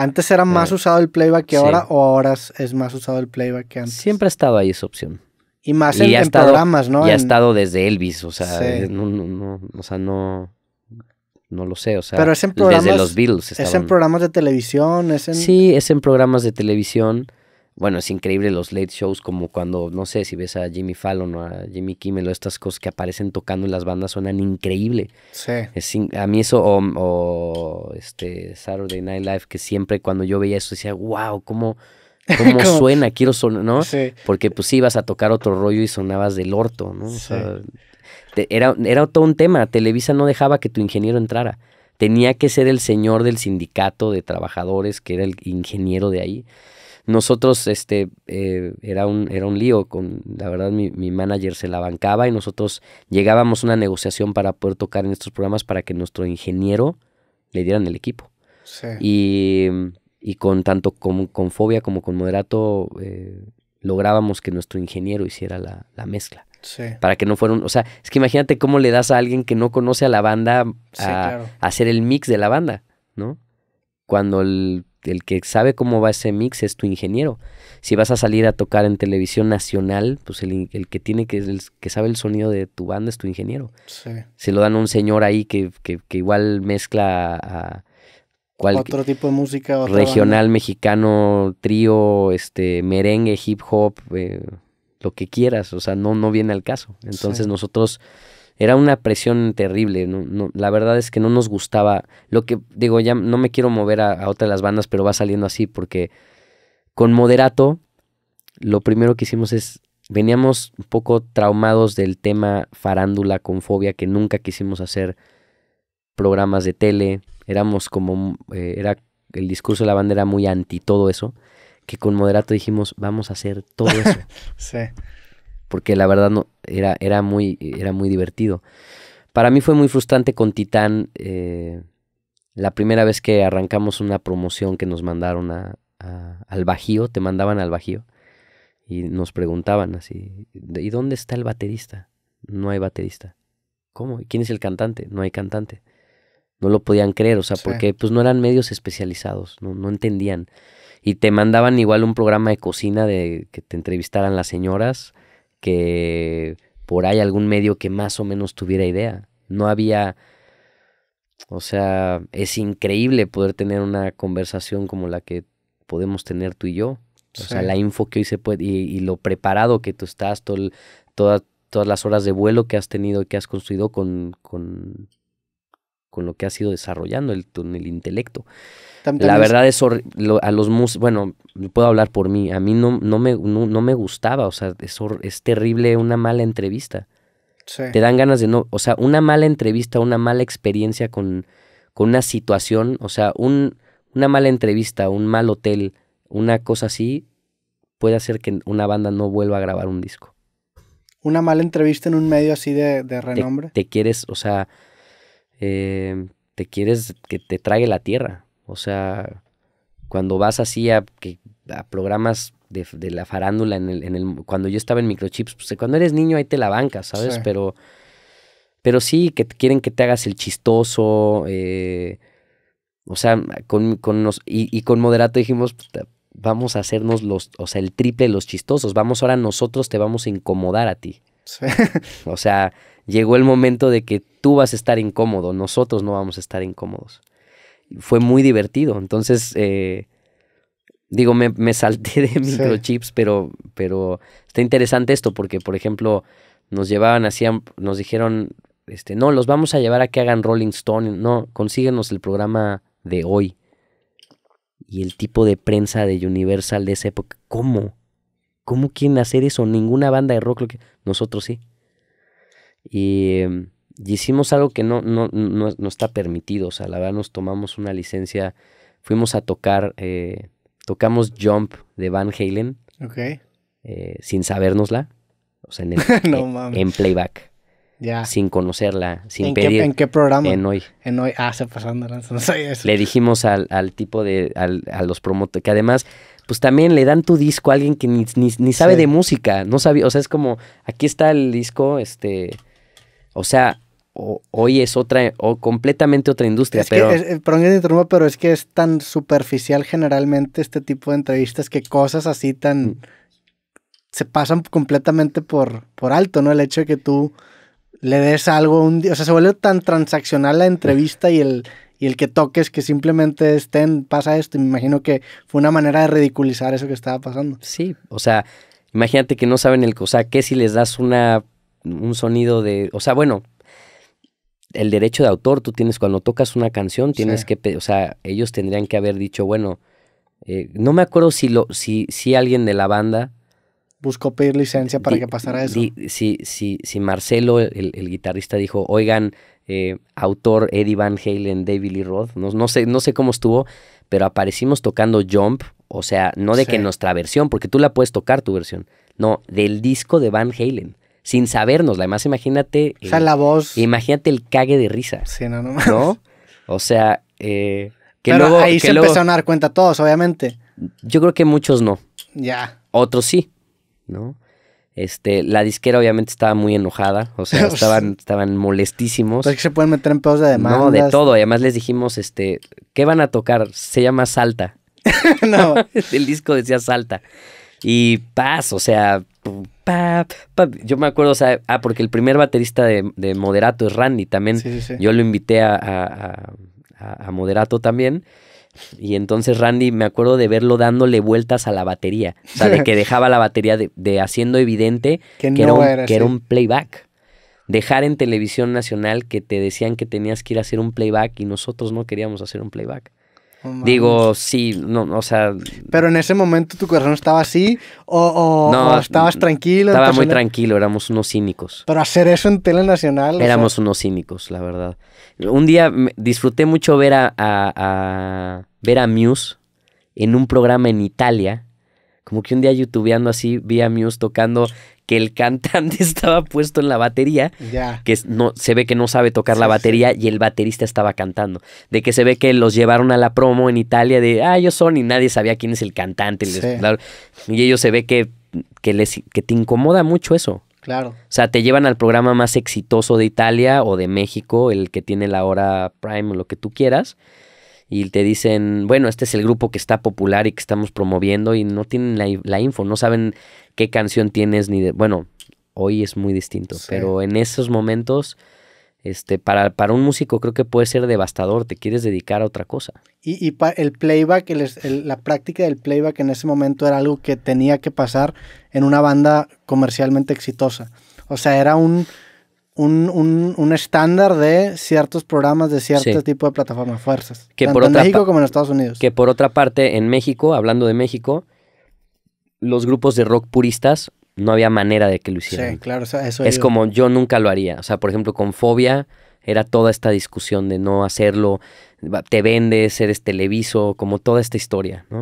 Antes era más usado el playback que ahora o ahora es más usado el playback que antes. Siempre ha estado ahí esa opción. Y más en, programas, ¿no? Y ha estado desde Elvis, o sea, eh, no, no, o sea, no, no lo sé, o sea, Pero desde los Beatles. Es en programas de televisión, Sí, es en programas de televisión bueno, es increíble los late shows, como cuando, no sé, si ves a Jimmy Fallon o a Jimmy Kimmel o estas cosas que aparecen tocando en las bandas suenan increíble. Sí. a mí eso, o, este Saturday Night Live, que siempre cuando yo veía eso decía, wow, cómo, cómo, suena, quiero sonar, ¿no? Sí. Porque pues sí, ibas a tocar otro rollo y sonabas del orto, ¿no? era, era todo un tema, Televisa no dejaba que tu ingeniero entrara tenía que ser el señor del sindicato de trabajadores, que era el ingeniero de ahí. Nosotros, este, eh, era, un, era un lío, con, la verdad mi, mi, manager se la bancaba y nosotros llegábamos a una negociación para poder tocar en estos programas para que nuestro ingeniero le dieran el equipo. Sí. Y, con tanto con, con Fobia como con Moderato eh, lográbamos que nuestro ingeniero hiciera la, la mezcla. Para que no fueron o sea, es que imagínate cómo le das a alguien que no conoce a la banda a, hacer el mix de la banda, ¿no? Cuando el, que sabe cómo va ese mix es tu ingeniero. Si vas a salir a tocar en televisión nacional, pues el, que tiene que, el que sabe el sonido de tu banda es tu ingeniero. Sí. Se lo dan a un señor ahí que, igual mezcla a, otro tipo de música. regional, mexicano, trío, este, merengue, hip hop, eh, lo que quieras, o sea, no, no viene al caso. Entonces nosotros era una presión terrible. No, no, la verdad es que no nos gustaba. Lo que digo, ya no me quiero mover a, otra de las bandas, pero va saliendo así porque con Moderato, lo primero que hicimos es. Veníamos un poco traumados del tema farándula con fobia, que nunca quisimos hacer programas de tele. Éramos como. Eh, era, el discurso de la banda era muy anti todo eso que con moderato dijimos, vamos a hacer todo eso. sí. Porque la verdad no, era, era, muy, era muy divertido. Para mí fue muy frustrante con Titán. Eh, la primera vez que arrancamos una promoción que nos mandaron a, al Bajío, te mandaban al Bajío. Y nos preguntaban así, ¿y dónde está el baterista? No hay baterista. ¿Cómo? ¿Y quién es el cantante? No hay cantante. No lo podían creer, o sea, porque pues no eran medios especializados, no, no entendían. Y te mandaban igual un programa de cocina de que te entrevistaran las señoras, que por ahí algún medio que más o menos tuviera idea. No había... O sea, es increíble poder tener una conversación como la que podemos tener tú y yo. O sea, la info que hoy se puede, y, lo preparado que tú estás, todas las horas de vuelo que has tenido, que has construido con, con lo que has ido desarrollando el, el intelecto. la verdad es, a los músicos, bueno, puedo hablar por mí, a mí no, no, me, no, me gustaba, o sea, es, terrible una mala entrevista. Sí. Te dan ganas de no, o sea, una mala entrevista, una mala experiencia con, con una situación, o sea, un, una mala entrevista, un mal hotel, una cosa así, puede hacer que una banda no vuelva a grabar un disco. Una mala entrevista en un medio así de, renombre. te quieres, o sea, Em, te quieres que te trague la tierra. O sea, cuando vas así a, que, programas de, la farándula, en el, cuando yo estaba en microchips, pues, cuando eres niño ahí te la bancas, ¿sabes? Pero, pero sí, que quieren que te hagas el chistoso. Eh, o sea, con, con y, con moderato dijimos, vamos a hacernos los, o sea, el triple de los chistosos. Vamos ahora nosotros te vamos a incomodar a ti. O sea, llegó el momento de que tú vas a estar incómodo, nosotros no vamos a estar incómodos. Fue muy divertido, entonces, eh, digo, me, salté de microchips, pero, pero está interesante esto porque, por ejemplo, nos llevaban, hacían, nos dijeron, este, no, los vamos a llevar a que hagan Rolling Stone, no, consíguenos el programa de hoy. Y el tipo de prensa de Universal de esa época, ¿cómo? ¿Cómo quieren hacer eso? Ninguna banda de rock, lo que... nosotros sí. Mm, y, hicimos algo que no no, está permitido. O sea, la verdad nos tomamos una licencia. Fuimos a tocar, eh, tocamos Jump de Van Halen. Ok. Eh, sin sabérnosla. O sea, en, playback. Ya. Sin conocerla, sin ¿En pedir. ¿En qué programa? En hoy. En hoy. Ah, se Le dijimos al, tipo de. a los promotores. Que además, pues también le dan tu disco a alguien que ni, sabe de música. No sabía. O sea, es como. Aquí está el disco, este. O sea, hoy es otra, o completamente otra industria. pero... es, eh, perdón que te pero es que es tan superficial generalmente este tipo de entrevistas que cosas así tan... Mm. se pasan completamente por, por alto, ¿no? El hecho de que tú le des algo un día, o sea, se vuelve tan transaccional la entrevista y el, y el que toques que simplemente estén, pasa esto, y me imagino que fue una manera de ridiculizar eso que estaba pasando. Sí, o sea, imagínate que no saben el, o sea, que si les das una un sonido de, o sea, bueno, el derecho de autor, tú tienes, cuando tocas una canción, tienes que, o sea, ellos tendrían que haber dicho, bueno, eh, no me acuerdo si, lo, si, si alguien de la banda... Buscó pedir licencia para que pasara eso. si, si, Marcelo, el, guitarrista, dijo, oigan, eh, autor Eddie Van Halen, David Lee Roth, no, sé, no sé cómo estuvo, pero aparecimos tocando Jump, o sea, no de que nuestra versión, porque tú la puedes tocar tu versión, no, del disco de Van Halen sin sabernos. Además, imagínate. O sea, la voz. Imagínate el cague de risa. Sí, no, no. ¿No? O sea, eh, que luego, ahí se empezaron a dar cuenta todos, obviamente. Yo creo que muchos no. Ya. Otros sí, ¿no? Este, la disquera obviamente estaba muy enojada, o sea, estaban, estaban molestísimos. Pues es que se pueden meter en pedos de demanda. No, de todo. Y además les dijimos, este, ¿qué van a tocar? Se llama Salta. no. el disco decía Salta. Y paz, o sea, yo me acuerdo, o sea, ah, porque el primer baterista de, Moderato es Randy también. Yo lo invité a, Moderato también. Y entonces Randy, me acuerdo de verlo dándole vueltas a la batería. O sea, de que dejaba la batería de, haciendo evidente que era un playback dejar en televisión nacional que te decían que tenías que ir a hacer un playback y nosotros no queríamos hacer un playback. Digo, sí, no, o sea... Pero en ese momento tu corazón estaba así o, no, estabas tranquilo. Estaba muy tranquilo, éramos unos cínicos. Pero hacer eso en tele nacional... Éramos unos cínicos, la verdad. Un día disfruté mucho ver a, ver a Muse en un programa en Italia. Como que un día youtubeando así, vi a Muse tocando que el cantante estaba puesto en la batería, que no, se ve que no sabe tocar la batería y el baterista estaba cantando. De que se ve que los llevaron a la promo en Italia de, ah, ellos son y nadie sabía quién es el cantante. y ellos se ve que, que, que te incomoda mucho eso. Claro. O sea, te llevan al programa más exitoso de Italia o de México, el que tiene la hora prime o lo que tú quieras y te dicen, bueno, este es el grupo que está popular y que estamos promoviendo y no tienen la, info, no saben qué canción tienes ni de, bueno, hoy es muy distinto, pero en esos momentos este, para, para, un músico creo que puede ser devastador, te quieres dedicar a otra cosa. Y, y el playback, la práctica del playback en ese momento era algo que tenía que pasar en una banda comercialmente exitosa. O sea, era un, un, un, un estándar de ciertos programas de cierto tipo de plataformas, fuerzas. Que tanto por en México como en Estados Unidos. Que por otra parte, en México, hablando de México, los grupos de rock puristas no había manera de que lo hicieran. Sí, claro, eso Es Es como yo nunca lo haría. O sea, por ejemplo, con Fobia era toda esta discusión de no hacerlo, te vendes, eres televiso, como toda esta historia, ¿no?